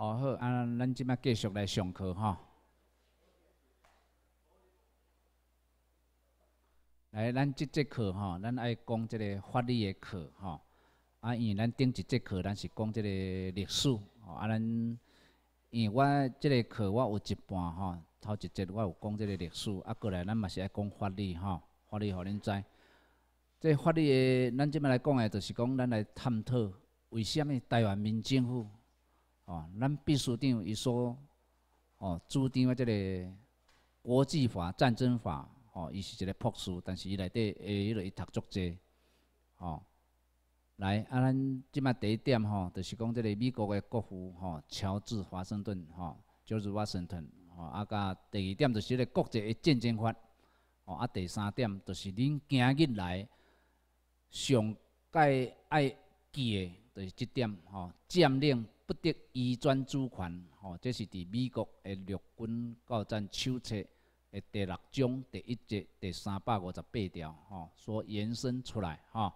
哦好啊，咱即摆继续来上课吼。来，咱即节课吼，咱爱讲即个法律的课吼。啊，因为咱顶一节课咱是讲即个历史，吼、啊咱，因为我即个课我有一半吼头一节我有讲即个历史，啊过来咱嘛是爱讲法律吼，法律互恁知。这法律的，咱即摆来讲的，就是讲咱来探讨为什物台湾民政府。哦，咱秘书长伊说，哦，主张的即个国际法、战争法，哦，伊是一个朴士，但是伊内底会迄落伊读足济，哦，来啊，咱即摆第一点吼，就是讲即个美国的国父吼，乔治华盛顿吼，乔治华盛顿吼，啊，甲第二点就是迄个国际的战争法，哦，啊，第三点就是恁今日来上该爱记的，就是即点吼，占领。不得移转主权，吼，这是伫美国的陆军作战手册的第六章第一节第三百五十八条，吼，所延伸出来，吼。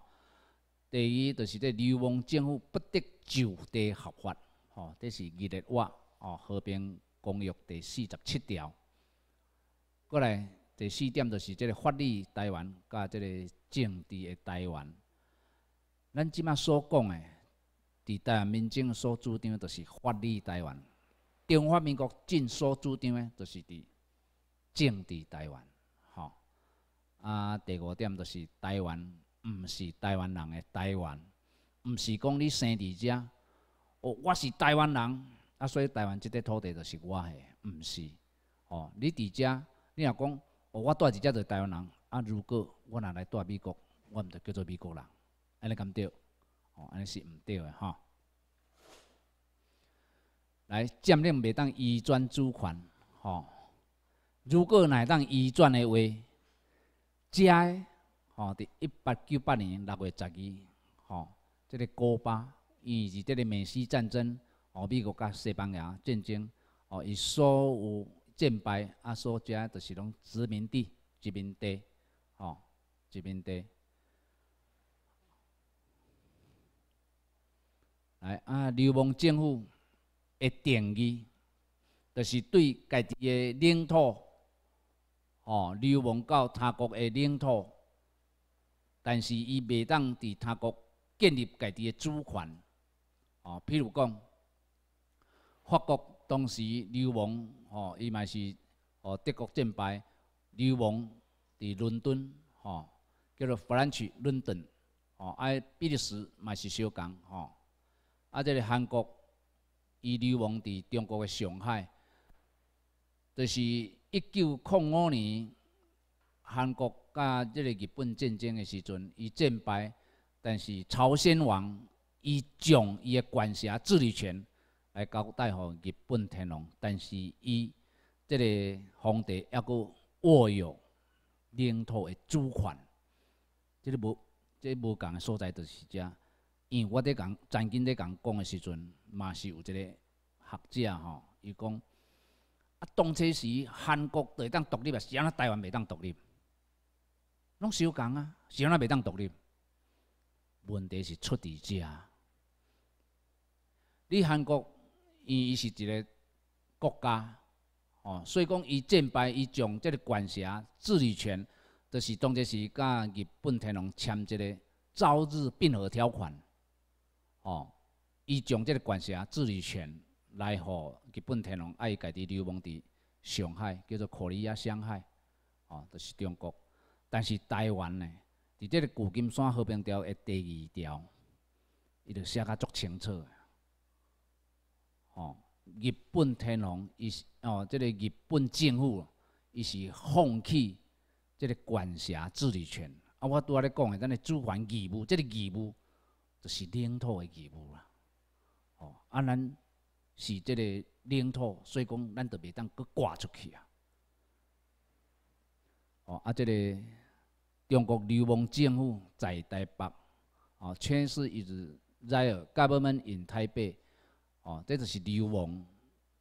第二，就是伫流亡政府不得就地合法，吼，这是日内瓦，哦和平公约第四十七条。过来第四点，就是这个法律台湾甲这个政治的台湾，咱即马所讲的。伫台湾民众所主张的，就是“法理台湾”，中华民国政所主张的就是“伫政治台湾”。吼啊，第五点就是台湾毋是台湾人的台湾，毋是讲你生伫遮，哦，我是台湾人，啊，所以台湾即块土地就是我的，毋是哦。你伫遮，你若讲哦，我住伫遮就台湾人，啊，如果我若来住美国，我毋就叫做美国人，安尼敢对？哦，安尼是毋对的，吼来，占领袂当移转主权，吼！如果乃当移转的话，遮的吼，伫一八九八年六月十二，吼，即个古巴以及即个美西战争，哦，美国甲西班牙战争，哦，伊所有战败啊，所的就是拢殖民地，殖民地，吼，殖民地。哎啊！流氓政府的定义，就是对家己的领土，哦，流氓到他国的领土，但是伊袂当伫他国建立家己的主权。哦，譬如讲，法国当时流氓，哦，伊嘛是哦德国战败，流氓伫伦敦，哦，叫做 French London，哦，啊，比利时嘛是相共，哦。啊！这个韩国，伊流亡伫中国诶上海，就是一九零五年，韩国甲即个日本战争诶时阵，伊战败，但是朝鲜王伊将伊诶管辖治理权来交代互日本天皇，但是伊即个皇帝抑佫握有领土诶主权，这个无，个无共诶所在就是遮。因为我伫讲曾经伫讲讲诶时阵，嘛是有一个学者吼，伊讲啊，当初时韩国袂当独立啊，是咱台湾袂当独立，拢相共啊，是咱袂当独立。问题是出伫遮，你韩国伊伊是一个国家，哦，所以讲伊战败，伊将即个管辖治理权，就是当初时佮日本天皇签即个朝日并合条款。哦，伊将即个管辖治理权来互日本天皇，爱伊家己流亡伫上海，叫做可里亚上海，哦，就是中国。但是台湾呢，伫即个《旧金山和平条约》的第二条，伊着写较足清楚。哦，日本天皇，伊是哦，即个日本政府，伊是放弃即个管辖治理权。啊，我拄仔咧讲的咱的主权义务，即个义务。就是领土的义务啦，哦，啊，咱是即个领土，所以讲，咱就袂当阁挂出去啊，哦，啊，即个中国流亡政府在台北，哦，全是一直在 government in 台北，哦，这就是流亡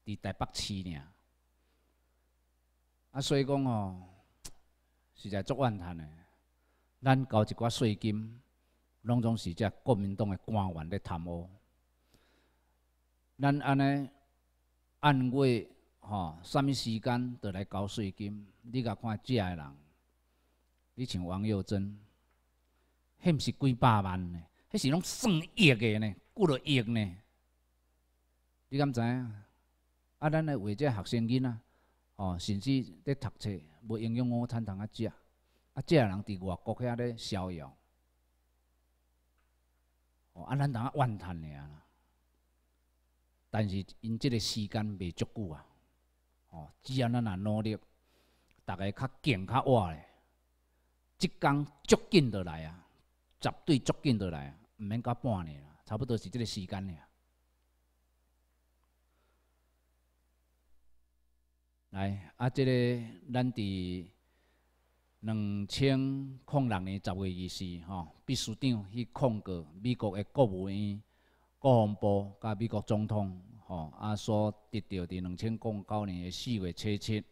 伫台北市尔，啊，所以讲哦，实在作怨叹的，咱交一寡税金。拢总是遮国民党诶官员咧贪污，咱安尼按月吼，什物时间就来交税金？你甲看遮个人，你像王友珍，迄毋是几百万呢？迄是拢算亿个呢，几落亿呢？你敢知影？啊，咱诶为遮学生囡仔，吼，甚至咧读册，无营养午餐通啊食，啊，遮个人伫外国遐咧逍遥。哦，啊，咱当啊，怨叹尔，但是因即个时间袂足久啊，哦，只要咱啊努力，大家较健较活咧，即工足紧倒来啊，绝对足紧倒来啊，毋免到半年啦，差不多是即个时间尔。来，啊，即个咱伫。两千零六年十月二十四号，秘书长去控告美国的国务院、国防部，甲美国总统。吼，啊，所得到伫两千零九年的四月初七，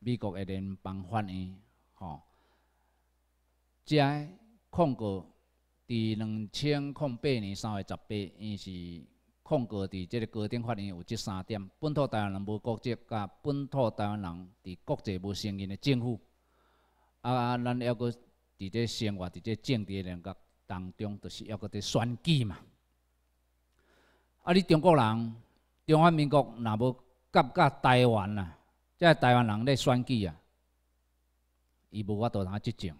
美国的联邦法院。吼，遮控告伫两千零八年三月十八，伊是控告伫这个高等法院有这三点：本土台湾人无国籍，甲本土台湾人伫国际无承认的政府。啊，咱要搁伫即生活、伫即政治诶领当中，就是要搁伫选举嘛。啊，你中国人、中华民国，若要夹甲台湾呐，即台湾人咧选举啊，伊无法度通执政。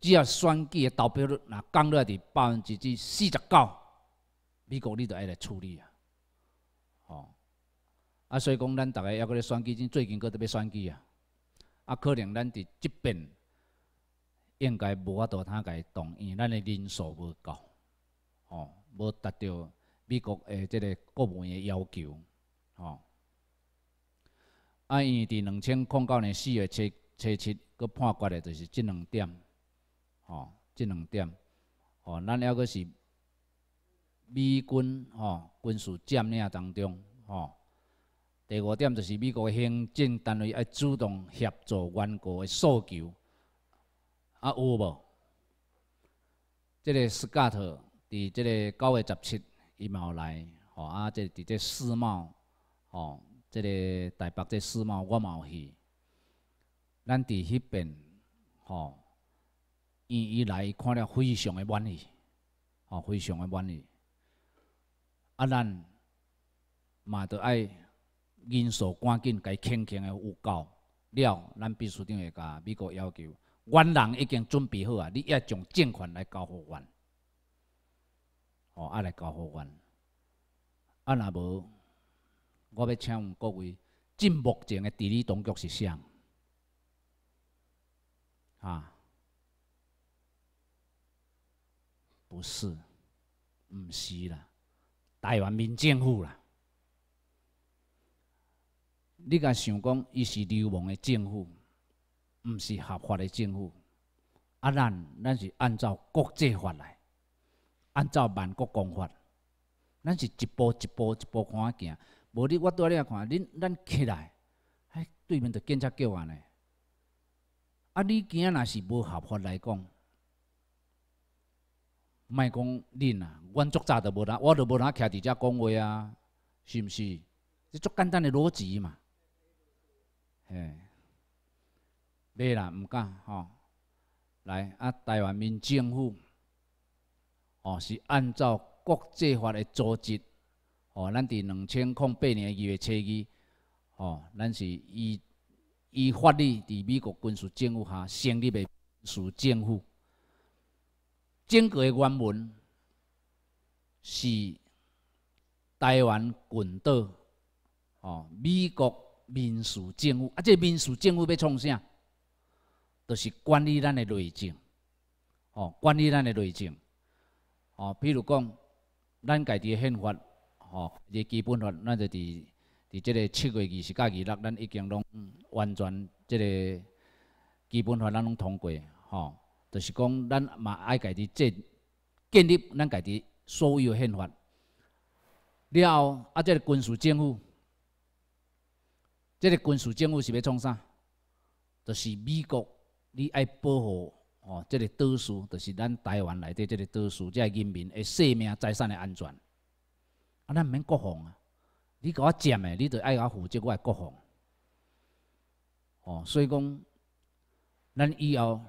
只要选举诶投票率若降落伫百分之四十九，美国你就爱来处理啊。吼，啊，所以讲咱逐个要搁咧选举，真最近搁特别选举啊。啊，可能咱伫即边应该无法度，他家同意，咱的人数无够，吼，无达到美国诶，即个国务院的要求，吼。啊，因伫两千零九年四月初初七，佮判决的就是即两点，吼，即两点，吼，咱抑佫是美军，吼，军事占领当中，吼。第五点就是美国的行政单位要主动协助原告的诉求，啊有无？这个斯卡特伫即个九月十七伊嘛有来，吼啊，即伫这世贸，吼，这个台北这世贸我有去，咱伫迄边，吼，伊伊来看了非常的满意，吼，非常的满意，啊，咱，嘛着爱。人数赶紧，该轻轻的有够了。咱秘书长会甲美国要求，阮人已经准备好啊！你要将借款来交互阮，哦，啊来交互阮，啊，若无，我要请问各位，即目前的地理当局是谁？啊，不是，毋是啦，台湾民政府啦。你甲想讲，伊是流氓的政府，毋是合法的政府。啊，咱咱是按照国际法来，按照万国公法，咱是一步一步一步看行。无你我拄仔你看，恁咱起来，哎，对面就警察叫阮呢。啊，你今若是无合法来讲，莫讲恁啊，阮足早都无人，我都无人徛伫遮讲话啊，是毋是？即足简单的逻辑嘛。哎，袂啦，毋敢吼。来啊，台湾民政府哦，是按照国际法的组织哦。咱伫两千零八年二月初二哦，咱是以以法律伫美国军事政府下成立的军属政府。整个的原文是台湾群岛哦，美国。民事政务啊，这民事政务要创啥？就是管理咱的内政，哦，管理咱的内政，哦，比如讲，咱家己的宪法，哦，即个基本法，咱就伫，伫即个七月二十甲二六，咱已经拢完全即个基本法，咱拢通过，哦，就是讲，咱嘛爱家己建建立咱家己所有的宪法，了后啊，这军事政府。这个军事政府是要创啥？就是美国，你爱保护哦，这个岛屿，就是咱台湾内底这个岛即这人民的生命财产的安全。啊，咱毋免国防啊！你甲我占的，你就爱我负责我的国防。哦，所以讲，咱以后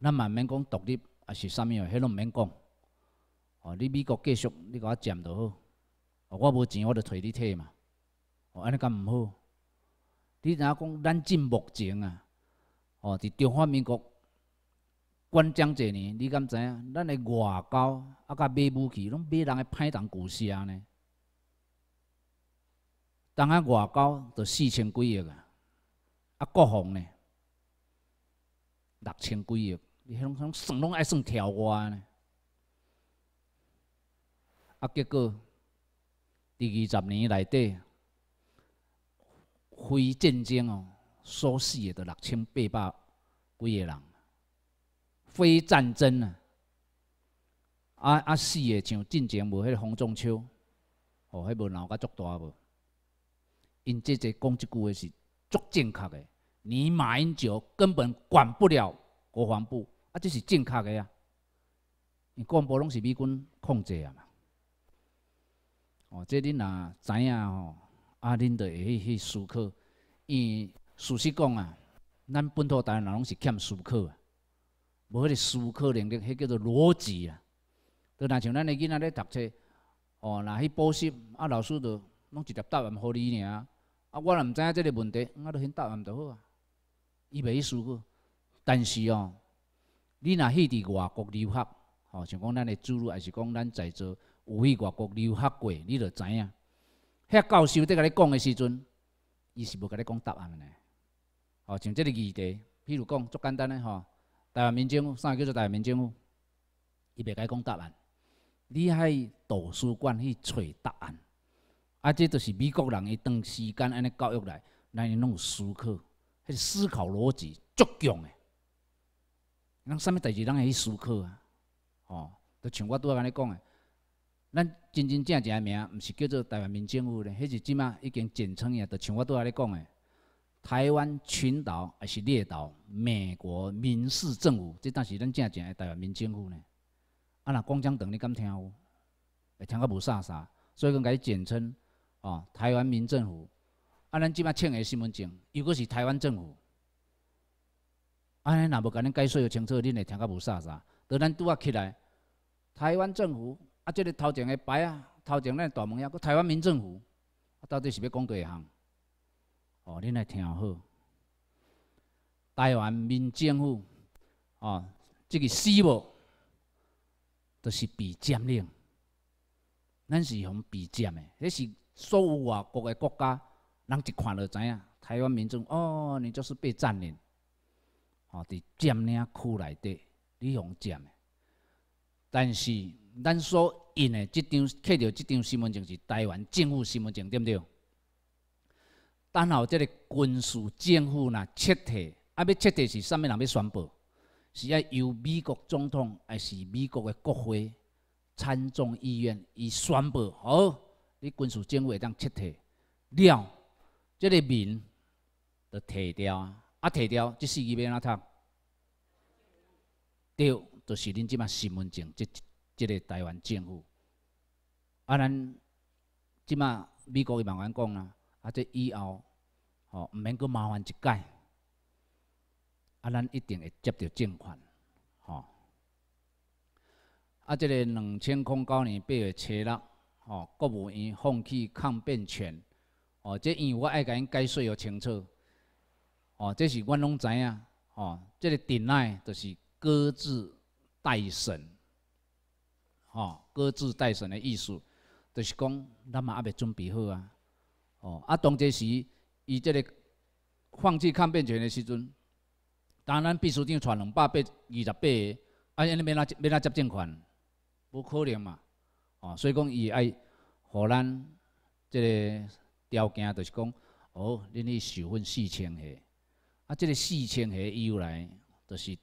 咱毋免讲独立啊，是啥物事，迄拢毋免讲。哦，你美国继续你甲我占就好，哦，我无钱我就替你摕嘛。哦，安尼咁毋好。你哪讲？咱今目前啊，哦，伫中华民国，关将济年，你敢知影？咱诶外交啊，甲买武器，拢买人诶，歹人故事啊呢。当啊，外交就四千几亿啊，啊，国防呢六千几亿，你迄种种算拢爱算条外呢。啊，结果第二十年内底。非战争哦，死个都六千八百几个人。非战争啊，啊啊死个像战争无，迄个方仲秋，哦，迄无闹甲足大无。因这这讲一句话是足正确的，你马英九根本管不了国防部，啊，这是正确啊，因国防部拢是美军控制啊嘛。哦，这你若知影吼。啊，恁着会去去思考。伊事实讲啊，咱本土逐个人拢是欠思考啊。无迄个思考能力，迄叫做逻辑啊。当若像咱个囡仔咧读册，哦，若去补习，啊，老师都拢直接答案互你尔。啊，我若毋知影即个问题，我都现答案就好啊。伊袂去思考。但是哦，你若去伫外国留学，吼，像讲咱个子女，还是讲咱在做，有去外国留学过，你着知影。遐教授在甲你讲的时阵，伊是无甲你讲答案的。吼，像即个议题，譬如讲，足简单的吼。台湾民府，啥叫做台湾民政府？伊袂你讲答案，你喺图书馆去找答案。啊，这都是美国人伊长时间安尼教育来拢有思考，迄、思考逻辑足强的。咱啥物代志，拢会去思考啊。吼，就像我拄仔安尼讲的。咱真真正正个名，毋是叫做台湾民政府呢？迄是即啊？已经简称个，就像我拄仔咧讲的，台湾群岛还是列岛，美国民事政府，即搭是咱真正诶台湾民政府呢。啊，若讲江等，你敢听？有？会听较无啥啥，所以讲开始简称哦，台湾民政府。啊，咱即摆签诶身份证，又果是台湾政府，安尼若无甲恁解释清楚，恁会听较无啥啥。到咱拄啊起来，台湾政府。啊，这个头前个牌啊，头前咱大门遐，搁台湾民政府，啊，到底是要讲几项？哦，恁来听好。台湾民政府，哦，这个死无，就是被占领。咱是用被占的，迄是所有外国个国家，人一看就知影，台湾民众哦，你就是被占领，哦，伫占领区内底，你用占的。但是，咱所印的这张刻着这张新闻证是台湾政府新闻证，对不对？等候这个军事政府呐撤退，啊，要撤退是啥物人要宣布？是要由美国总统还是美国的国会参众议院伊宣布？好，你军事政府会当撤退了，这个名都摕掉啊，啊，提掉，这四字要哪读？对。就是恁即马身份证，即即个台湾政府，啊，咱即马美国伊慢慢讲啦，啊，即以后吼毋免阁麻烦一届，啊，咱一定会接到政款，吼。啊，即个两千零九年八月初六，吼，国务院放弃抗辩权，哦，即样我爱甲因解释互清楚，哦，即是阮拢知影，吼，即个定内就是搁置。代审，吼，搁置代审的意思，就是讲咱嘛还袂准备好啊。哦，啊，当这时伊即个放弃抗辩权的时阵，当然，必书长传两百八二十八个，啊，因你免那免那接证款，无可能嘛。哦，所以讲伊爱，互咱即个条件，就是讲，哦，恁去受训四千岁啊，即个四千岁又来，就是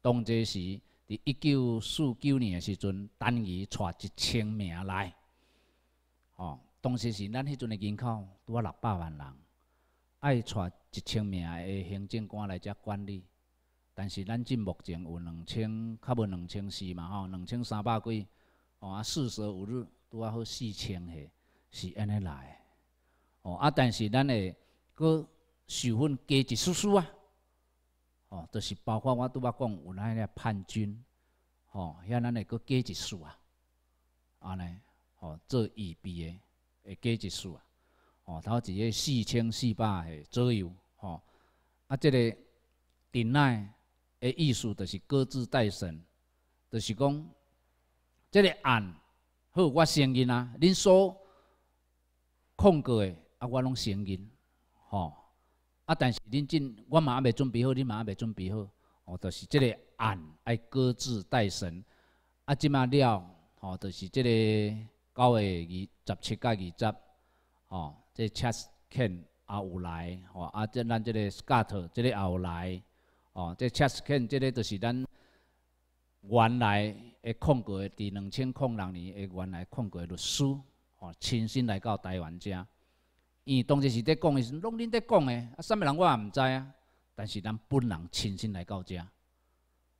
当这时。一九四九年诶时阵，等于带一千名来，哦，当时是咱迄阵诶人口拄啊六百万人，爱带一千名诶行政官来遮管理，但是咱即目前有两千，较无两千四嘛吼，两千三百几，吼啊四舍五入拄啊好四千个，是安尼来，哦啊但是咱诶，搁受分加一丝丝啊。哦，就是包括我拄仔讲有那个叛军，吼，遐咱会搁加一数啊，安尼，吼，做预备的，会加一数啊，吼，头一个四千四百个左右，吼，啊，这个忍耐的意思就是各自代审，就是讲，这个案好我承认啊，恁所控过诶，啊，我拢承认，吼。啊！但是恁真，我嘛还未准备好，恁嘛还未准备好。哦，就是即个案，爱搁置待审。啊，即嘛了，哦，就是即个九月二十七甲二十，哦，个 Chess King 也有来，哦，啊，即咱即个 Scott 即个也有来，哦，个 Chess King 个就是咱原来诶，控股诶，伫两千零六年诶，原来控股诶律师，哦，亲身来到台湾遮。伊当时是在讲的，是拢恁在讲的，啊，啥物人我也毋知啊。但是咱本人亲身来到遮，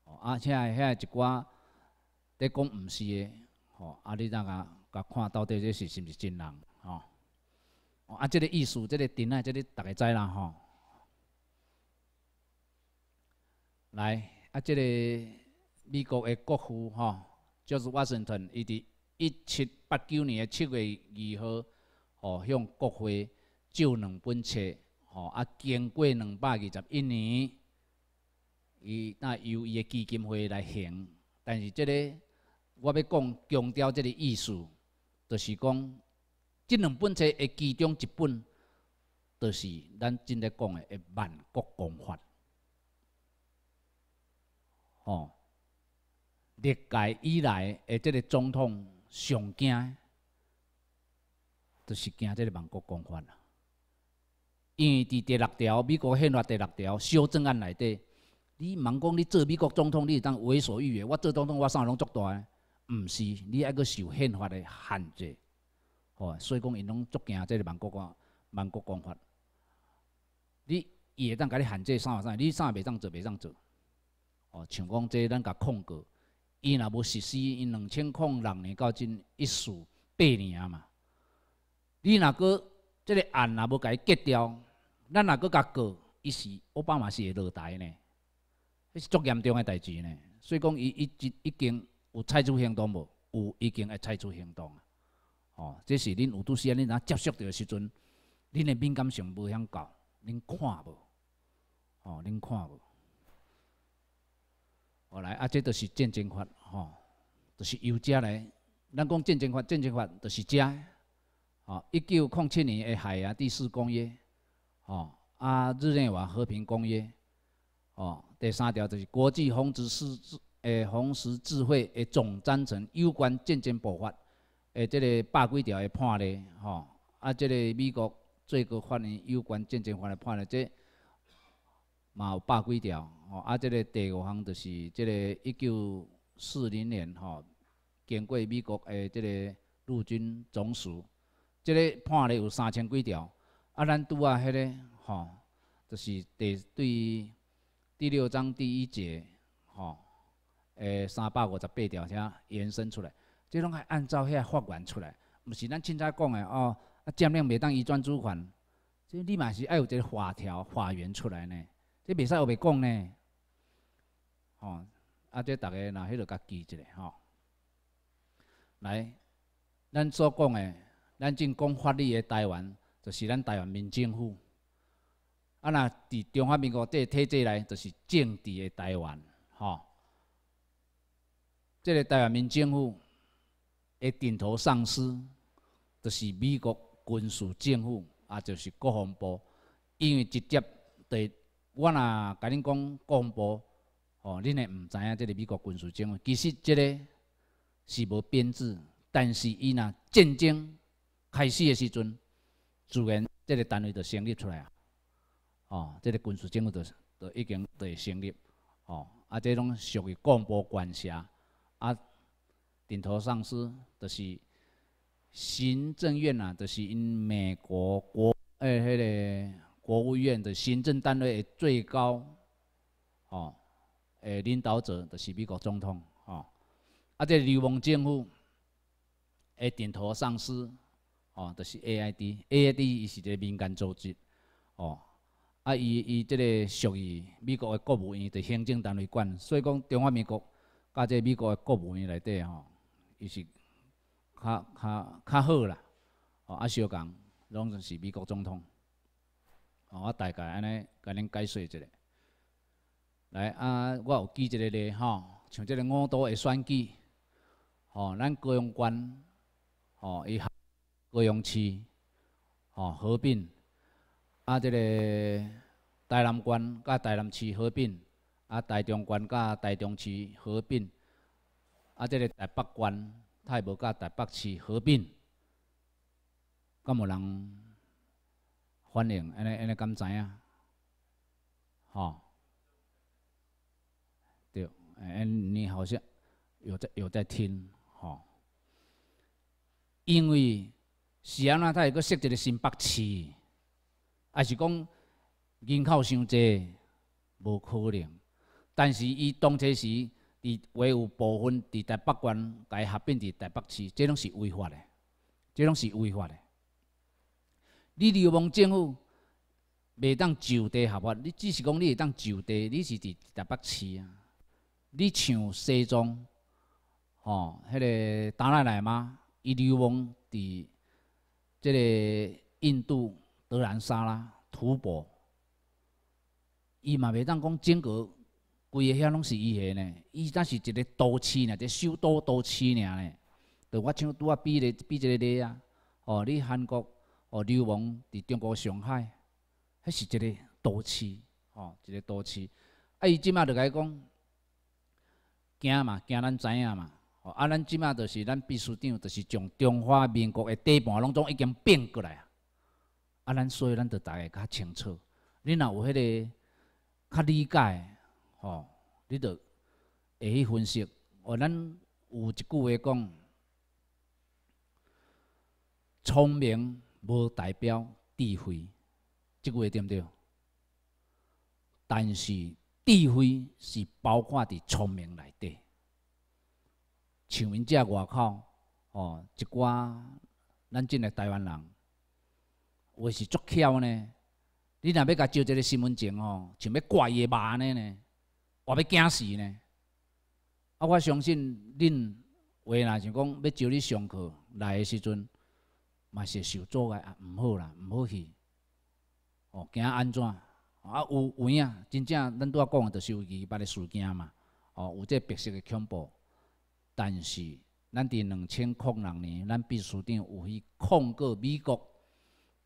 哦，啊，遐遐一寡在讲毋是的，哦，啊，你大甲甲看到底这是是毋是真人，吼、哦。啊，这个意思，这个真爱，这个大家知啦，吼。来，啊，这个美国的国父，吼，就是 w a s n t o n 伊伫一七八九年诶七月二号。哦，向国会借两本册，哦，啊，经过两百二十一年，伊那由伊嘅基金会来行，但是即个我要讲强调即个意思，就是讲即两本册嘅其中一本，就是咱正在讲嘅万国公法，哦，历届以来诶，即个总统上惊。就是惊即个万国公法啊！因为伫第六条，美国宪法第六条修正案内底，你茫讲你做美国总统，你当为所欲为。我做总统，我啥拢做大个？毋是，你还阁受宪法诶限制。吼，所以讲，因拢足惊即个万国公美国公法。你伊会当甲你限制啥啥？你啥袂当做，袂当做。哦，像讲即咱甲控过，伊若无实施，因两千零六年到今一四八年啊嘛。你若果即个案若要伊结掉，咱若果甲过，伊是奥巴马是会落台呢，迄是足严重诶代志呢。所以讲，伊已已经有采取行动无？有已经会采取行动啊？哦，这是恁有拄时啊，恁若接触诶时阵，恁诶敏感性无向高，恁看无？哦，恁看无？后来啊，这都是战争法，吼，都是由遮来。咱讲战争法，战争法都是遮。哦，一九零七年诶海洋第四公约》哦，啊《日内瓦和平公约》哦，第三条就是国际红十字诶红十字会诶总章程有关战争爆发诶这个百几条诶判例哦，啊这个美国最高法院有关战争法律判例，即嘛有百几条哦，啊这个第五项就是即个一九四零年吼经过美国诶这个陆军总署。即个判例有三千几条，啊，咱拄啊迄个吼，就是第对于第六章第一节吼，诶，三百五十八条，遐延伸出来，即拢系按照遐法源出来，毋是咱凊彩讲的哦，啊，占领袂当移转主款，即你嘛是爱有一个法条法源出来呢，即袂使话袂讲呢，吼，啊，即大家若迄落甲记一下吼，来，咱所讲的。咱正讲法律的台湾，就是咱台湾民政府。啊，若伫中华人民国即体制内，就是政治的台湾，吼。即个台湾民政府的顶头上司，就是美国军事政府，啊，就是国防部。因为直接对我若甲恁讲国防部，吼，恁会毋知影即个美国军事政府。其实即个是无编制，但是伊若战争，开始的时阵，自然这个单位就成立出来啊！哦，这个军事政府就就已经会成立哦，啊，这种属于广播管辖啊，顶头上司就是行政院啊，就是因美国国诶，迄个国务院的行政单位的最高哦，诶，领导者就是美国总统哦，啊，这个、流氓政府诶，顶头上司。哦，就是 AID，AID 伊是一个民间组织，哦，啊，伊伊即个属于美国的国务院伫行政单位管，所以讲中华民国甲即个美国的国务院内底吼，伊是较较较好啦，哦，啊，相共拢是美国总统，哦，我大概安尼甲恁解说一下，来啊，我有记一个咧吼，像即个五都的选举，哦，咱雇佣官，哦，伊高雄市吼合并啊，这个台南县甲台南市合并啊，台中县甲台中市合并啊，这个台北县太保甲台北市合并，敢无人反迎？安尼安尼敢知影？吼，对，哎哎，你好像有在有在听吼，因为。是安怎？他会阁设一个新北市，还是讲人口伤济，无可能。但是伊动车时，伫唯有部分伫台北县改合并伫台北市，这拢是违法的，这拢是违法的。你流氓政府袂当就地合法，你只是讲你会当就地，你是伫台北市啊！你像西藏，吼，迄个达赖喇嘛伊流氓伫。即个印度德兰沙啦、土博，伊嘛袂当讲整个规个遐拢是伊个呢？伊那是一个都市呢，一个首都都市尔呢。就我像拄啊比咧比一个例啊，哦，你韩国哦，流亡伫中国上海，迄是一个都市，哦，一个都市。啊，伊即马就伊讲，惊嘛，惊咱知影嘛。啊，咱即摆就是咱秘书长，就是从中华民国的底盘拢总已经变过来啊。啊，咱所以咱就大概较清楚。你若有迄个较理解，吼，你就会去分析。哦，咱有一句话讲：聪明无代表智慧，即句话对毋对？但是智慧是包括伫聪明内底。像恁遮外口，哦，一寡咱真个台湾人话是足巧呢。你若要甲照一个身份证哦，像要怪诶安呢呢，我要惊死呢。啊，我相信恁话若是讲要招你上课来诶时阵，嘛是受阻碍啊，毋好啦，毋好去。哦，惊安怎？啊有有影，真正咱拄仔讲诶，就是有伊别个事件嘛。哦，有这白色诶恐怖。但是，咱伫两千零六年，咱秘书长有去控告美国，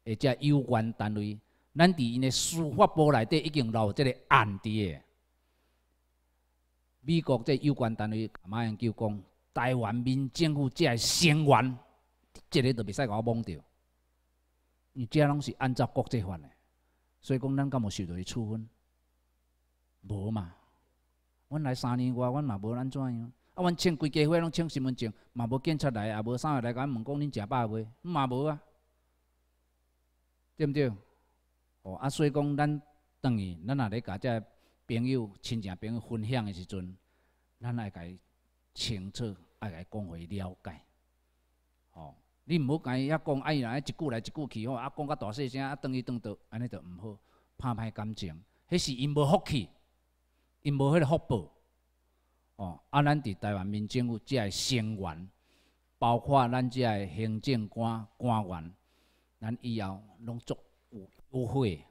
的遮有关单位，咱伫因的司法部内底已经留遮个案底的。美国这有关单位马上叫讲，台湾民政府遮个成员，即个都袂使甲我蒙着。因遮拢是按照国际法的，所以讲，咱敢无受到处分？无嘛，阮来三年外，阮嘛无安怎样。啊，阮请规家伙拢请身份证，嘛无警察来，也无啥来甲阮问讲恁食饱未？嘛无啊，对毋对？哦，啊，所以讲咱等于咱若咧甲遮朋友、亲戚朋友分享的时阵，咱爱伊清楚，爱伊讲伊了解。哦，你毋好甲伊遐讲，啊伊来一句来一句去吼，啊讲甲大细声，啊等于等着安尼就毋好，拍歹感情。迄是因无福气，因无迄个福报。哦，啊，咱伫台湾，民政府遮个成员，包括咱遮个行政官官员，咱以后拢足有优惠。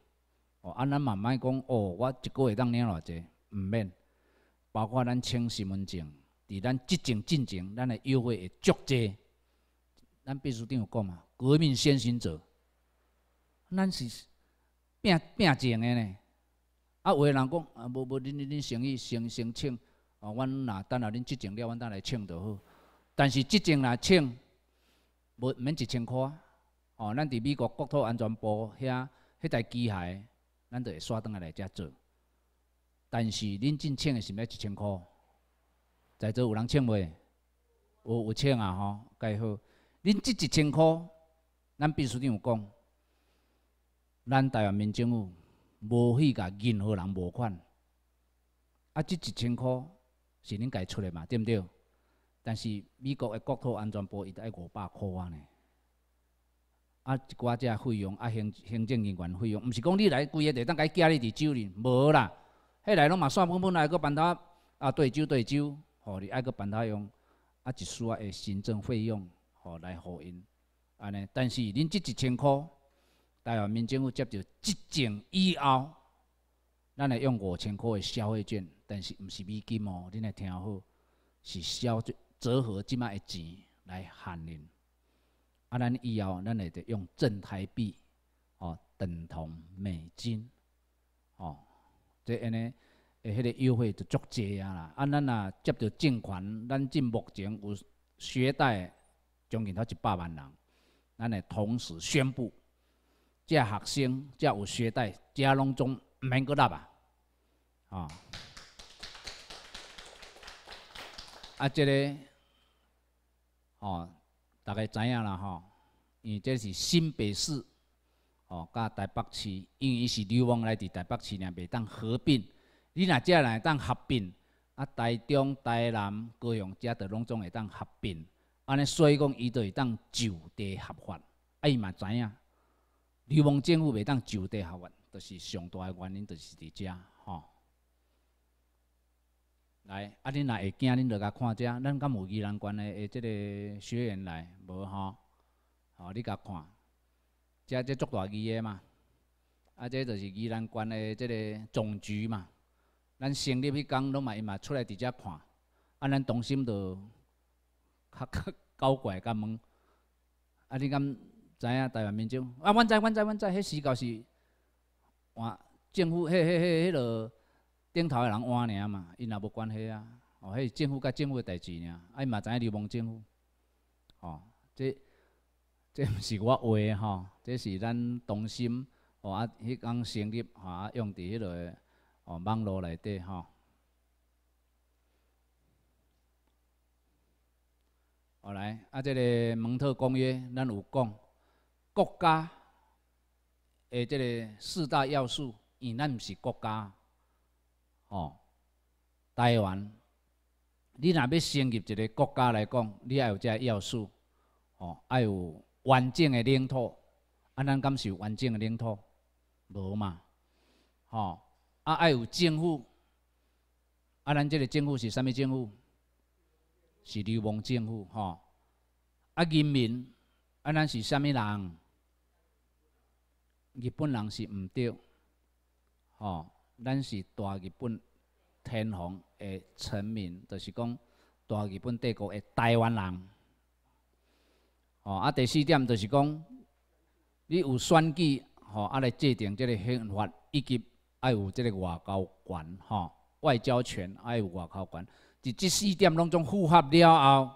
哦，啊，咱慢慢讲，哦，我一个月当领偌济，毋免。包括咱请身份证，伫咱执政进程，咱个优惠会足济。咱秘书长有讲嘛，革命先行者，咱是拼拼政个呢。啊，有个人讲，啊，无无恁恁恁生意成成清。啊，阮若等下恁即种了，阮等来请就好。但是即种若请，无毋免一千箍啊！哦，咱伫美国国土安全部遐，迄台机械，咱就会刷登来来遮做。但是恁进请是免一千箍，在座有人请袂？有有请啊！吼，介好。恁即一千箍，咱秘书长有讲，咱台湾民政府无去甲任何人无款。啊，即一千块。是恁家出的嘛，对毋对？但是美国的国土安全部伊得要五百块啊呢，啊一寡只费用啊行行政人员费用，毋是讲你来规个就当该寄你伫酒里，无啦，迄来拢嘛算讲本来还办倒啊兑酒兑酒，吼，你爱搁办倒用啊一仔的行政费用，吼来互因安尼，但是恁即一千块，台湾民政府接到执政以后，咱来用五千块的消费券。但是毋是美金哦，恁来听好，是消折折合即卖的钱来换恁。啊，咱以后咱会着用正台币哦，等同美金哦。即安尼，诶，迄个优惠就足济啊啦。啊，咱若接到正款，咱进目前有学贷将近到一百万人，咱会同时宣布，遮学生遮有学贷，遮拢总毋免阁力啊，哦。啊，这个，哦，大概知影啦，吼，因为这是新北市，哦，甲台北市，因为伊是流亡来伫台北市，尔袂当合并。你若遮来当合并，啊，台中、台南高雄遮都拢总会当合并，安尼所以讲，伊就会当就地合法。啊，伊嘛，知影，流亡政府袂当就地合法，就是上大个原因，就是伫遮。来，啊！恁若会惊，恁著甲看遮。咱敢有疑人关的即个学员来无？吼、哦，你甲看，遮遮做大机的嘛，啊，这就是疑人关的即个总局嘛。咱成立迄工，拢嘛伊嘛出来伫遮看，啊，咱同心就较 较搞怪较猛。啊，你敢知影台湾民众？啊，阮知，阮知，阮知。迄时到是换政府迄、迄、迄、迄啰。顶头诶人换尔嘛，因也无关系啊。哦，迄是政府甲政府诶代志尔，啊，伊嘛知影流氓政府。哦，这这毋是我话吼，这是咱同心哦啊，迄工成立啊，用伫迄落哦网络内底吼。好来啊，即个蒙特公约咱有讲国家诶，即个四大要素，因咱毋是国家。哦，台湾，你若要升级一个国家来讲，你要有这要素，哦，要有完整的领土，啊，咱敢是完整的领土，无嘛，哦，啊，要有政府，啊，咱这个政府是啥物政府？是流氓政府，吼，啊，人民，啊，咱是啥物人？日本人是毋对，哦。咱是大日本天皇的臣民，就是讲大日本帝国的台湾人。吼啊，第四点就是讲，你有选举吼啊来制定这个宪法，以及爱有这个外交权，吼外交权爱有外交权。伫这四点拢总符合了后，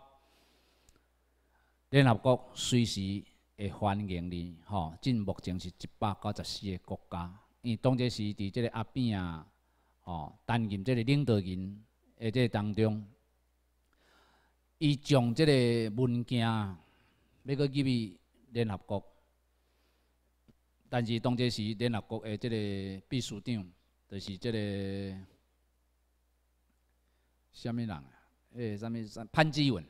联合国随时会欢迎你。吼，即目前是一百九十四个国家。伊当这是伫即个阿边啊，吼担任即个领导人，诶，个当中，伊将即个文件要搁入去联合国，但是当这是联合国诶即个秘书长，就是即个什么人啊？诶，什么？潘基文。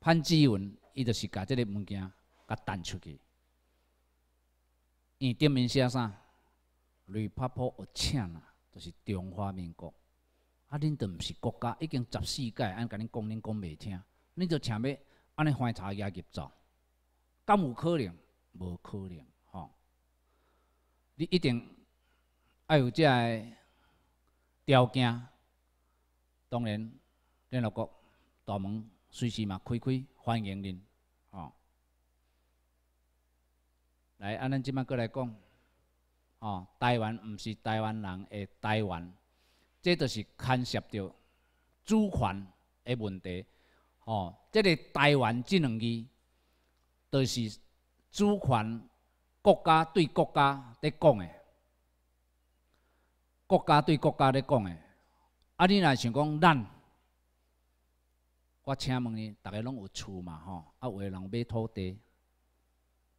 潘基文，伊就是甲即个物件甲弹出去。伊顶面写啥？雷帕普，我请啦，就是中华民国。啊，恁都毋是国家，已经十四届，安甲恁讲，恁讲袂听，恁就请要安尼翻查茶入座。敢有可能？无可能，吼！你一定爱有遮个条件。当然，恁入国大门随时嘛开开，欢迎恁，吼！来，安尼即摆过来讲。哦，台湾毋是台湾人诶，台湾，即著是牵涉到主权诶问题。哦，即个台湾即两字，著是主权国家对国家咧讲诶，国家对国家咧讲诶。啊，你若想讲咱，我请问你，逐个拢有厝嘛？吼，啊，有诶人买土地，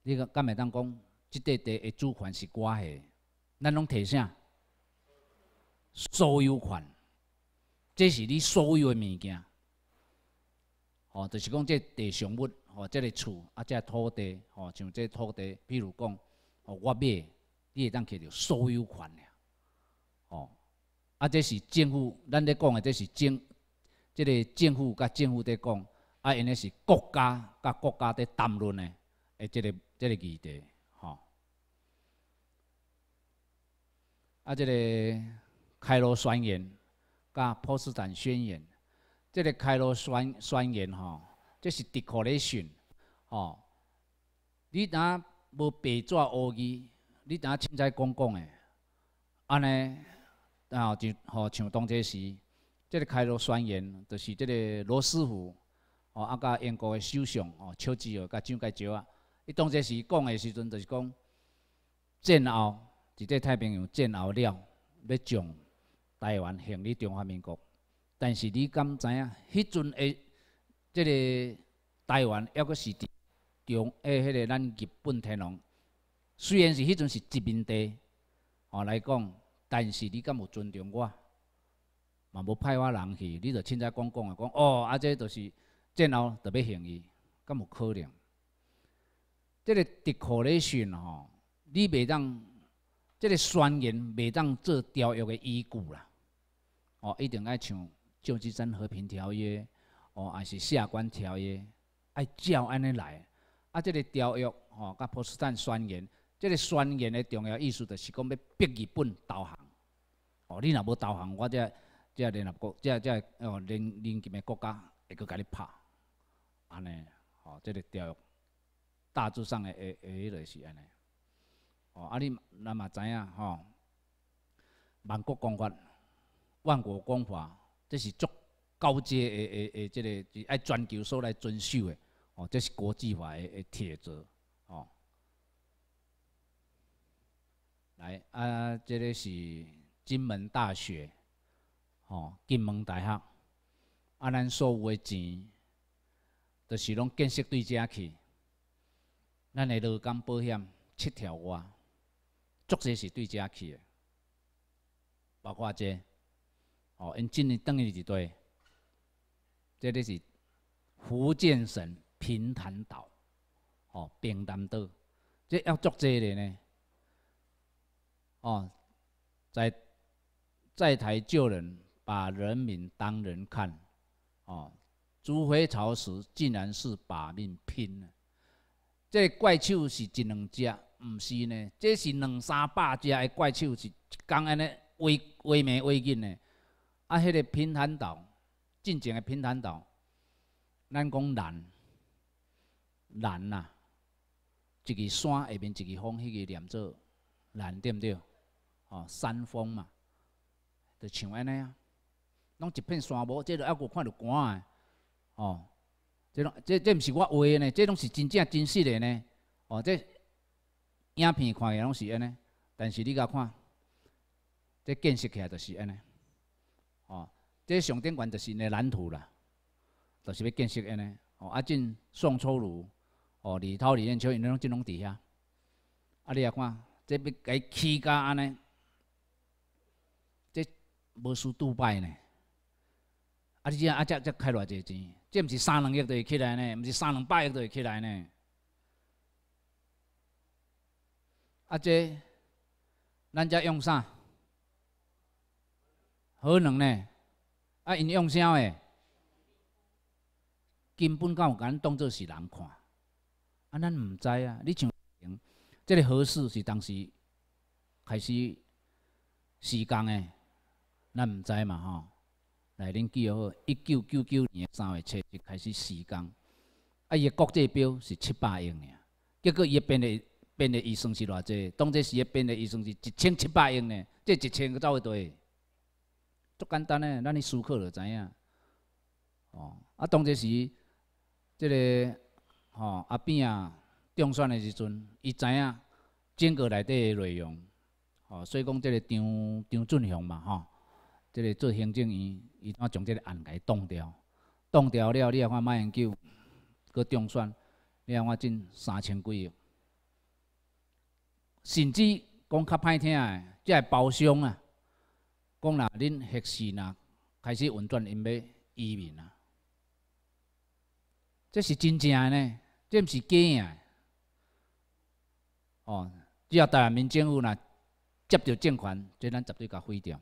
你敢会当讲，即块地诶主权是我诶？咱拢提醒，所有权，这是你所有的物件，吼，就是讲即地上物，吼，即个厝，啊，即个土地，吼，像即土地，比如讲，我买，你会当摕着所有权俩，吼，啊，这是政府，咱咧讲的，这是政，即个政府甲政府在讲，啊，因咧是国家甲国家在谈论的，诶，即个即个议题。啊，即个《开罗宣言》、《甲波斯坦宣言》，这个《开罗宣宣言》吼，这是《declaration》吼。你当无白纸黑字，你当凊彩讲讲诶。安尼，然后就吼像当介时，这个《开罗宣言》就是即个罗斯福哦，啊甲英国诶首相吼，丘吉尔甲蒋介石啊，伊当介时讲诶时阵就是讲战后。是即太平洋战后了，要将台湾献你中华民国，但是你敢知影？迄阵的这个台湾还阁是伫中诶迄个咱日本天皇，虽然是迄阵是殖民地哦，来讲，但是你敢有尊重我？嘛无派我人去，你著凊彩讲讲啊，讲哦啊，这著是战后特别恨伊，敢有可能？这个 d e c l 吼，r a t i o n 哦，你袂当。这个宣言袂当做条约的依据啦，哦，一定爱像《旧金山和平条约》哦，还是《下关条约》，爱照安尼来。啊，这个条约哦，甲《波斯坦宣言》，这个宣言的重要意思就是讲要逼日本投降。哦，你若要投降，我这这联合国这这哦邻邻近的国家会去甲你拍。安尼，哦，这个条约大致上的诶诶迄是安尼。哦，啊！你咱嘛知影吼？万国公法，万国公法，即是足高阶的的的，即个，是爱全球所来遵守的，哦，即是国际化的的铁则。哦，来啊！即个是金门大学，哦，金门大学啊！咱所有的钱，著是拢建设对遮去。咱的劳工保险七条外。作济是对家去诶，包括这，哦，因真诶等于一对，这里是福建省平潭岛，哦，平潭岛，即要作者的呢，哦，在在台救人，把人民当人看，哦，朱回朝时，竟然是把命拼，了，即怪兽是一两只。毋是呢，这是两三百只的怪兽，是刚安尼画画眉画紧呢。啊，迄个平潭岛，真正的平潭岛，咱讲难难呐，一个山下面一个风，迄个连做难对毋对？哦，山风嘛，就像安尼啊，拢一片沙无，即个还阁看着寒的，哦，即拢这这毋是我画的呢，这拢是真正真实的呢，哦，这。影片看起拢是安尼，但是你甲看，这建设起来就是安尼。哦，这上顶悬就是你蓝图啦，就是要建设安尼。哦，啊，进双桥路，哦，李涛、李彦秋，因拢即拢伫遐。啊，你阿看，这要改起家安尼，这无输拄摆呢。啊，知影啊只只开偌济钱？这毋是三两亿就会起来呢，毋是三两百亿就会起来呢？啊，这咱遮用啥？核能呢？啊，因用啥诶？根本敢有甲咱当做是人看？啊，咱毋知啊。你像，这个核试是当时开始时工诶，咱毋知嘛吼。来恁记号一九九九年三月七日开始施工。啊，伊个国际标是七百亿尔，结果伊变诶。变的医生是偌济？当这时变的医生是一千七百亿呢。这一千个走倒去足简单嘞，咱去思考就知影。哦，啊，当这时这个哦阿边啊中选的时阵，伊知影整个内底的内容。哦，所以讲这个张张俊雄嘛，吼，这个做行政院，伊当将这个案给冻掉，冻掉了，你啊看卖研究，搁中选，你啊看进三千几亿。甚至讲较歹听诶，即个包厢啊！讲啦，恁迄时呐开始运转，因要移民啊！这是真正诶呢，这毋是假诶。哦，只要台湾民政府呐接到政权，这咱绝对甲毁掉，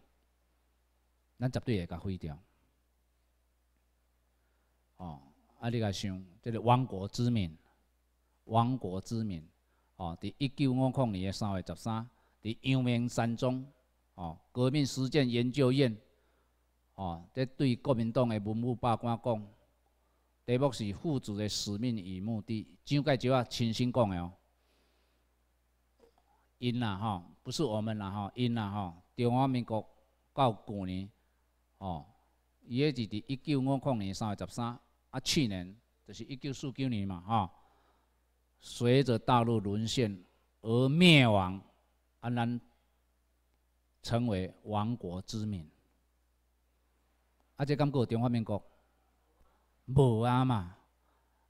咱绝对会甲毁掉。哦，啊，你甲想，这个亡国之民，亡国之民。哦，伫一九五五年三月十三，伫阳明山庄哦，革命实践研究院，哦，伫对国民党诶文武百官讲，题目是《父子诶使命与目的》。上介招啊，亲身讲诶哦，因啦吼，不是我们啦吼，因啦吼，中华民国到旧年，哦，伊迄是伫一九五五年三月十三，啊，去年就是一九四九年嘛，吼。随着大陆沦陷而灭亡，啊，然成为亡国之民。啊，这敢过中华民国无啊嘛，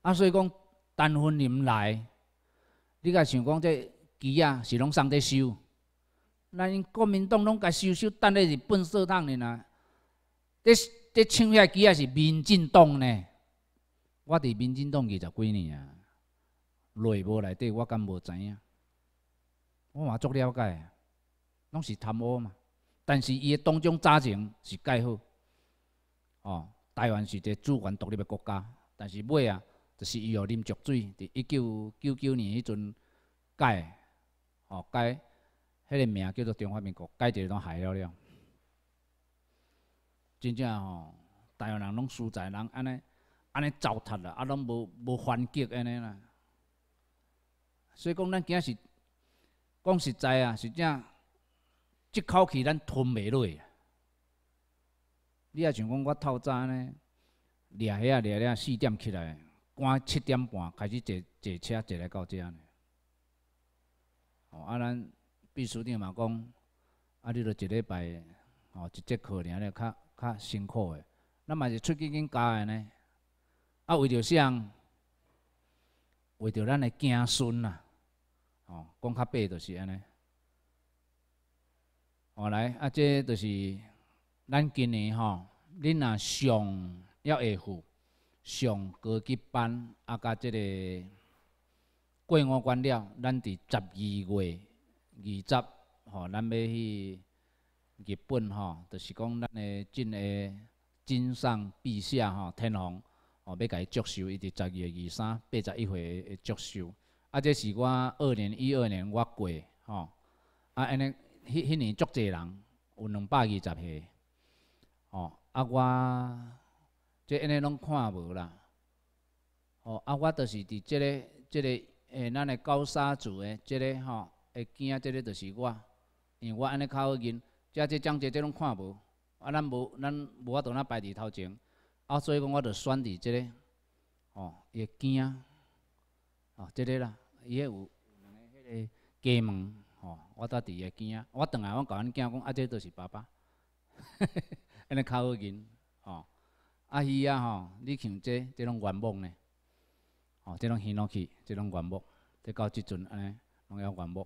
啊，所以讲单分林来，你甲想讲这机啊是拢上得收，因国民党拢甲收收，等咧是粪扫桶呢呐。得得抢下机啊是民进党呢，我伫民进党二十几年啊。内幕内底，我敢无知影，我嘛足了解，拢是贪污嘛。但是伊个当中早前是改好，哦，台湾是一个主权独立个国家，但是尾啊，就是伊哦啉浊水。伫一九九九年迄阵改，哦改，迄个名叫做中华民国，改一个拢害了了。真正哦，台湾人拢输在人安尼，安尼糟蹋啦，啊拢无无还击安尼啦。所以讲，咱今是讲实在啊，实正一口气咱吞袂落。你啊想讲，我透早呢，掠遐掠了四点起来，赶七点半开始坐坐车坐来到遮呢。哦，啊咱秘书长嘛讲，啊你著一礼拜哦一节课，尔后较较辛苦个。咱嘛是出去紧教个呢。啊为着啥？为着咱个子孙啊！哦，讲较白就是安尼。哦，来啊，即就是咱今年吼，恁若上要会户上高级班啊，甲即个过完关了，咱伫十二月二十吼，咱要去日本吼，就是讲咱的真个真上陛下吼，天皇哦，要甲伊祝寿，伊伫十二月二三八十一岁诶祝寿。啊，这是我二零一二年我过吼，啊，安尼迄迄年足济人，有两百二十岁，吼，啊我，即安尼拢看无啦，吼，啊我就是伫即个即个诶咱诶高沙住个即个吼，会惊即个就是我，因为我安尼较好认，遮即将济即拢看无，啊咱无咱无法度咱排伫头前，啊所以讲我就选伫即个，吼，会惊。哦，即个啦，伊迄有有两个迄个家门，吼，我倒伫个见仔，我转来，我甲阮囝讲，阿即都是爸爸，安尼较好认，吼。阿鱼啊，吼，你像这，即拢原木呢，吼，即拢掀落去，即拢原木，即到即阵安尼，拢叫原木。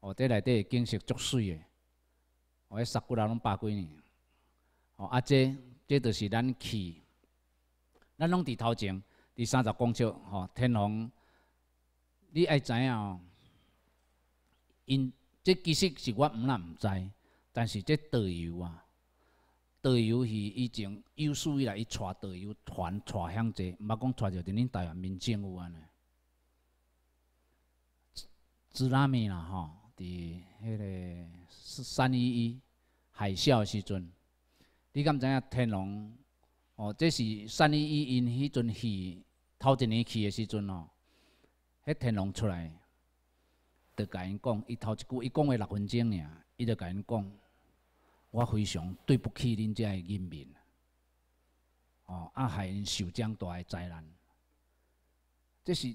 哦，这内底景色足水个，哦，杀骨啊拢百几年，哦，阿这，这都是咱去，咱拢伫头前。第三十公笑吼，天龙，你爱知影哦？因，这其实是我唔若唔知，但是这导游啊，导游是以前有史以来，伊带导游团带向济，捌讲带伫恁台湾民政有安尼，自然面啦吼，伫迄个三一一海啸时阵，你敢知影天龙？哦，这是三一一因迄阵去。头一年去的时阵哦，迄天龙出来，就甲因讲，伊头一句伊讲个六分钟尔，伊就甲因讲，我非常对不起恁遮的人民，哦，啊害因受遮大的灾难。这是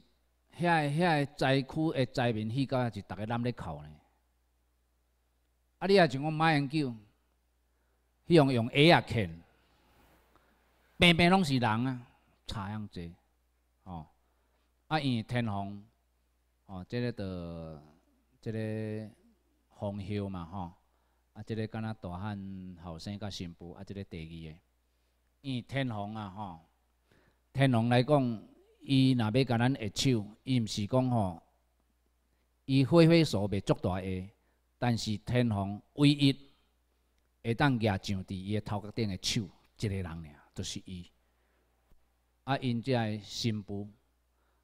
遐个遐个灾区的灾民，迄个也是逐个揽咧哭呢。啊，你啊像讲马英九，迄用用鞋啊穿，平平拢是人啊，差样济。啊！因为天皇，哦，这个的，这个皇后嘛，吼，啊，这个敢若大汉后生甲新妇，啊，这个第二个，因为天皇啊，吼，天皇来讲，伊若要甲咱下手，伊毋是讲吼，伊挥挥手袂足大下，但是天皇唯一会当举上伫伊个头壳顶个手，一个人尔，就是伊。啊，因即个新妇。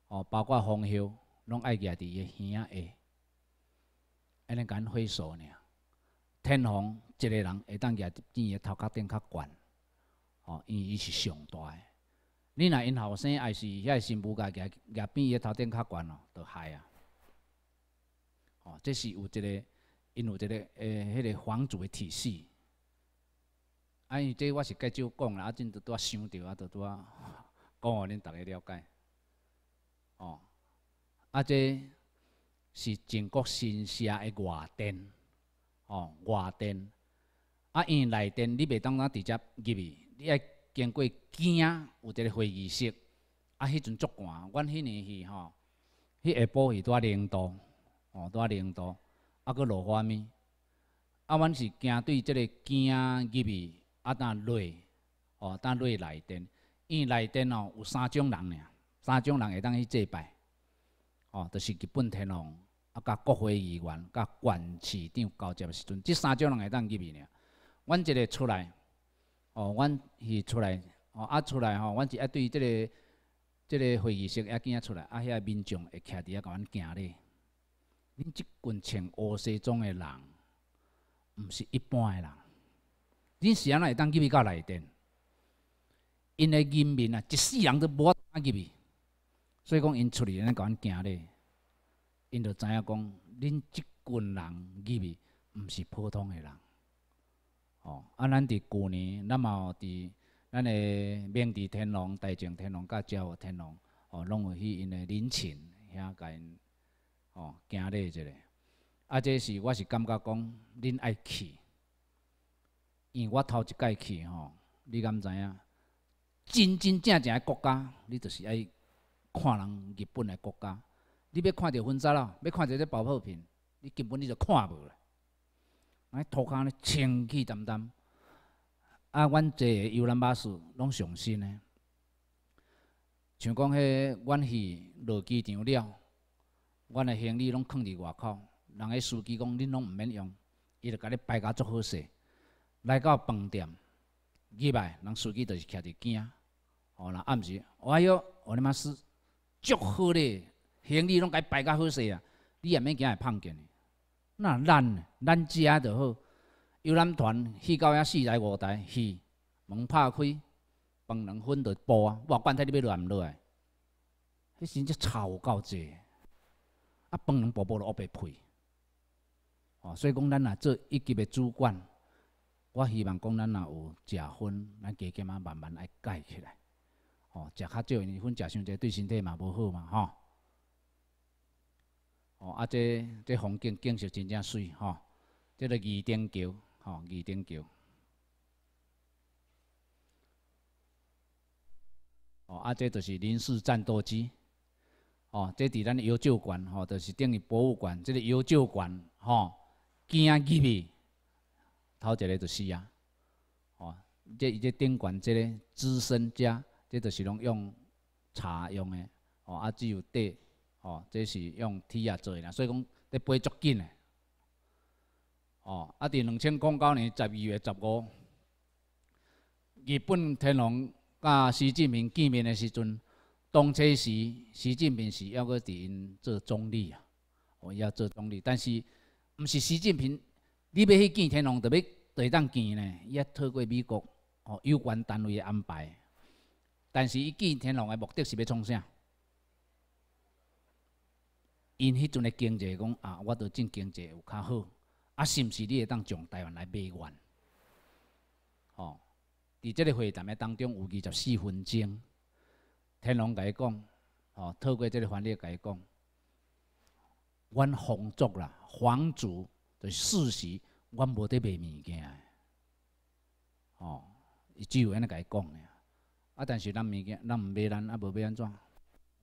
哦，包括封侯，拢爱徛伫个耳仔下，安尼伊挥手呢？天皇一个人会当徛伫伊个头壳顶较悬，哦，因为伊是上大个。你若因后生，还是遐新部家家伫伊个头顶较悬哦，都害啊。哦，这是有一个，因有一个诶，迄个皇族个体系。啊，因这我是介少讲啦，啊，真拄拄啊想到，啊，拄拄啊，讲互恁逐个了解。哦，啊，这是靖国新社诶外电，哦，外电，啊，院内电你袂当当直接入去，你爱经过囝有一个会议室，啊，迄阵足寒，阮迄年去吼，迄下晡是拄啊零度，哦，拄啊零度，啊，搁落花暝啊，阮是惊对即个囝入去，啊，当雷，哦，当雷内电，院内电哦，有三种人俩。三种人会当去祭拜，哦，就是日本天皇、啊，甲国会议员、甲县市长交接时阵，即三种人会当入去尔。阮一个出来，哦，阮是出来，哦，啊，出来吼，阮是啊对即个即个会议室啊，今啊出来，啊，遐民众会徛伫遐甲阮行咧。恁即群穿乌西装的人，毋是一般的人。恁是安怎会当入去到内底？因的人民啊，一世人都无当入去。所以讲，因出来，咱阮惊咧，因着知影讲，恁即群人入去毋是普通诶人。哦，啊，咱伫旧年，咱嘛伫咱诶明治天皇、大疆天皇、甲和天皇，哦，拢去因诶陵寝遐因哦，惊咧即个。啊，这是我是感觉讲，恁爱去，因为我头一届去吼，你敢知影？真真正正诶国家，你着是爱。看人日本的国家，你要看到婚纱啦，要看到这爆破片，你根本你就看无啦。哎，涂骹咧清气澹澹，啊，阮坐的游览巴士拢上新个，像讲迄阮去落机场了，阮的行李拢放伫外口，人个司机讲恁拢毋免用，伊就甲你摆甲足好势。来到饭店，入来，人司机就是徛伫间，哦，人暗时，我哟，我尼玛斯。足好咧，行李拢该摆较好势啊！你也免惊会碰见。那咱，咱遮就好，游览团去到遐四台五台，去，门拍开，饭两份就报啊，我管他你要落唔落来，迄阵差有够济，啊饭两包包都乌白配。哦，所以讲咱啊做一级的主管，我希望讲咱啊有食薰，咱加减嘛慢慢来改起来。哦，食较少因为薰食伤侪对身体嘛无好嘛，吼。哦，啊，这这风景景色真正水吼，这个二丁桥吼，二丁桥。哦，啊，这就是林式战斗机。哦，这伫咱的瑶教馆吼，就是等于博物馆，这个瑶教馆吼，惊入去，头一个就死啊。哦，这伊这顶管这个资深家。即就是拢用茶用的，哦啊只有茶，哦，即是用铁啊做的啦。所以讲，得背足紧的，哦啊伫两千零九年十二月十五，日本天皇甲习近平见面的时阵，当初时习近平是要去伫因做总理啊，我要做总理，但是毋是习近平，你欲去见天皇，着欲在当见呢，伊啊透过美国哦有关单位的安排。但是，伊见天龙诶目的是要创啥？因迄阵诶经济讲啊，我着进经济有较好，啊，是毋是你会当从台湾来买元？哦，在即个会谈诶当中有二十四分钟，天龙甲伊讲，哦，透过即个翻译甲伊讲，阮皇族啦，皇族就是世袭，阮无得卖物件，哦，伊只有安尼甲伊讲。啊！但是咱物件，咱毋买咱，啊无买安怎？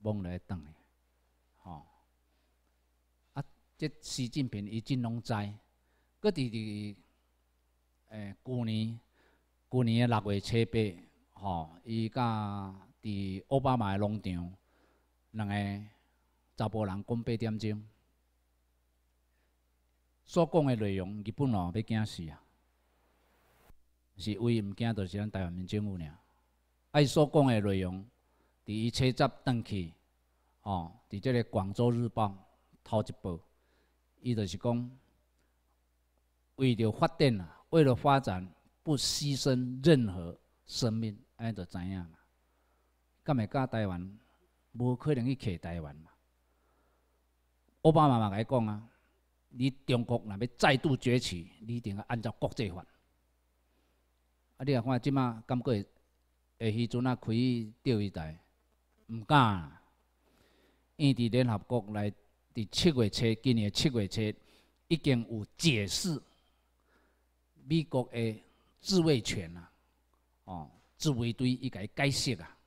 放来去冻去，吼！啊！即习近平伊真拢知，佫伫伫诶旧年，旧年诶六月七八，吼！伊甲伫奥巴马诶农场，两个查甫人讲八点钟，所讲诶内容，日本佬要惊死啊！是为毋惊，就是咱台湾民政府俩。爱所讲的内容，伫伊车站返去，吼，伫即个《广州日报》头一报，伊著是讲，为了发展啊，为了发展，不牺牲任何生命，安著知影嘛？敢会加台湾，无可能去骑台湾嘛？奥巴马嘛伊讲啊，你中国若要再度崛起，你一定要按照国际法。啊，你若看即马，咁会？诶，迄阵啊，开钓鱼台，毋敢。伊伫联合国来，伫七月七，今年七月七，已经有解释美国诶自卫权啊，哦，自卫队伊个解释啊，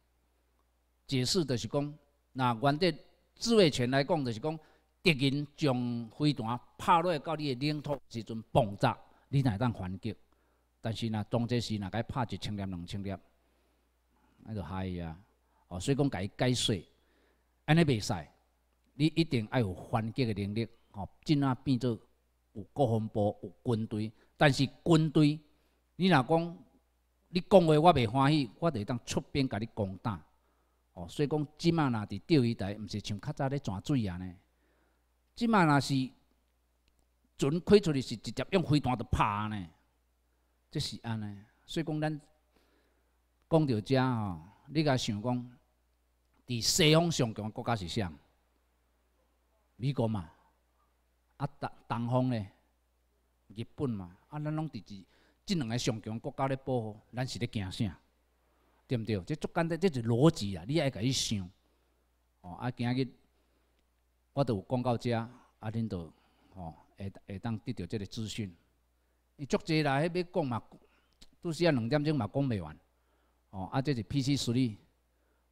解释就是讲，那原则自卫权来讲，就是讲敌人将飞弹拍落到你诶领土时阵爆炸，你才当反击。但是当蒋时若甲该拍一千粒、两千粒。那就害啊。哦，所以讲改改税，安尼袂使。你一定要有反击的能力，哦，即若变做有国防部有军队。但是军队，你若讲你讲话我袂欢喜，我就会当出兵甲你攻打。哦，所以讲即嘛若伫钓鱼台，毋是像较早咧泉水啊呢？即嘛若是船开出去是直接用飞弹就安呢，即是安尼。所以讲咱。讲到遮吼，你甲想讲，伫西方上强嘅国家是啥？美国嘛，啊东东方咧，日本嘛，啊咱拢伫即即两个上强国家咧保护，咱是咧惊啥？对毋对？即足简单，即就逻辑啊！你爱甲伊想。哦，啊今日我都有讲到遮，啊恁都，哦下下当得到即个资讯，伊足侪啦，迄要讲嘛，拄时啊两点钟嘛讲袂完。哦，啊，这是 PC 实力，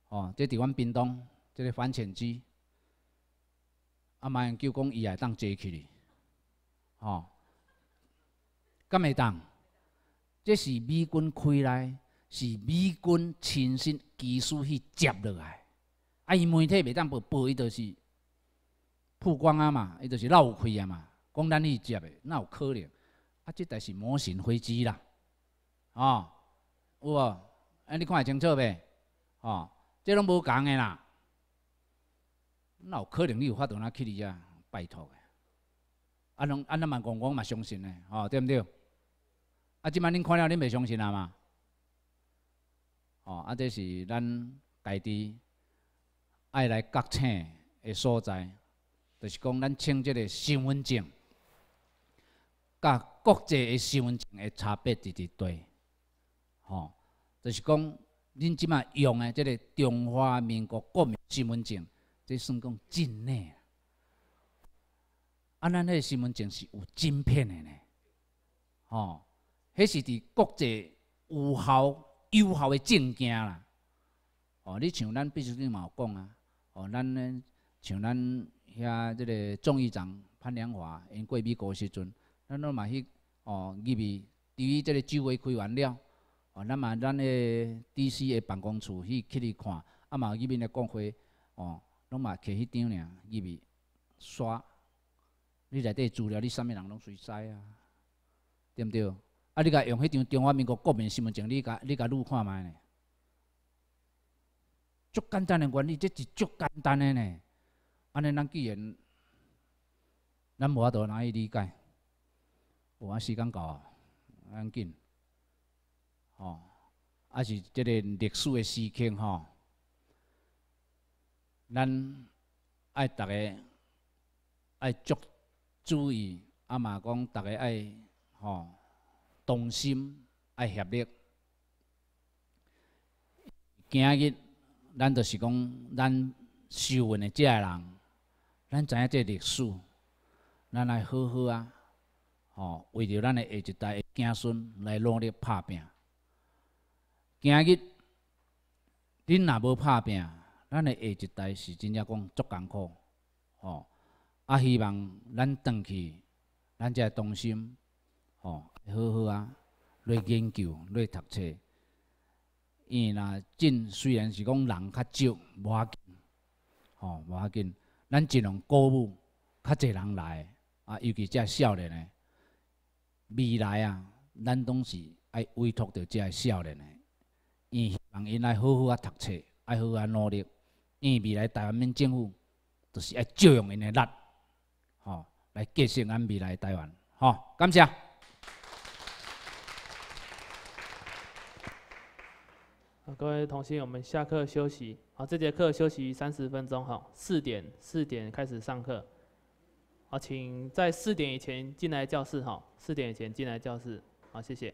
哦，即伫阮叮咚，即个反潜机，啊，嘛英九讲伊也当坐起哩，哦，敢会当？这是美军开来，是美军亲身技术去接落来，啊，伊媒体袂当报报伊就是曝光啊嘛，伊就是漏开啊嘛，讲咱去接的，那有可能？啊，即台是模型飞机啦，哦，有无？啊！你看会清楚袂？吼，这拢无共个啦，那有可能你有发到哪去你遮拜托个，啊拢安咱蛮讲讲嘛相信个，吼对毋对？啊，即摆恁看了恁袂相信啊嘛？吼啊，这是咱家己爱来觉醒个所在，就是讲咱签即个身份证，甲国际个身份证个差别伫伫底，吼。就是讲，恁即马用诶，即个中华民国国民身份证，即算讲境内啊。咱迄身份证是有芯片诶呢，吼，迄是伫国际有效、有效诶证件啦。哦，你像咱必须你嘛有讲啊，哦，咱呢像咱遐即个众议长潘良华因过美国时阵，咱拢嘛去哦，入去，伫于即个酒会开完了。啊，咱嘛，咱诶，D.C. 诶，办公室去去咧看，啊嘛，入面的讲会，哦，拢嘛摕迄张俩，入面刷，你内底资料，你啥物人拢随知啊？对毋对？啊，你甲用迄张中华民国国民身份证，你甲你甲录看卖呢？足简单诶，原理，即是足简单诶呢。安尼，咱既然咱无法度难以理解，有啊，时间到，啊，安紧。哦，也是即个历史的事件吼，咱爱逐个爱注注意，阿嘛讲逐个爱吼同心爱合力。今日咱就是讲咱受运的遮个人，咱知影即个历史，咱来好好啊，吼为着咱的下一代子孙来努力拍拼。今日恁若无拍拼，咱个下一代是真正讲足艰苦吼。啊，希望咱回去，咱只同心吼，好好啊，来研究，来读册。伊若进，虽然是讲人较少，无要紧吼，无要紧。咱尽量鼓舞较济人来啊，尤其遮少年个未来啊，咱拢是爱委托着遮少年个。伊希望因来好好啊读册，爱好啊努力，因未来台湾面政府就是爱照用因的力，吼，来建设咱未来台湾，吼，感谢。各位同学，我们下课休息，好，这节课休息三十分钟，好，四点四点开始上课，好，请在四点以前进来教室，好，四点以前进来教室，好，谢谢。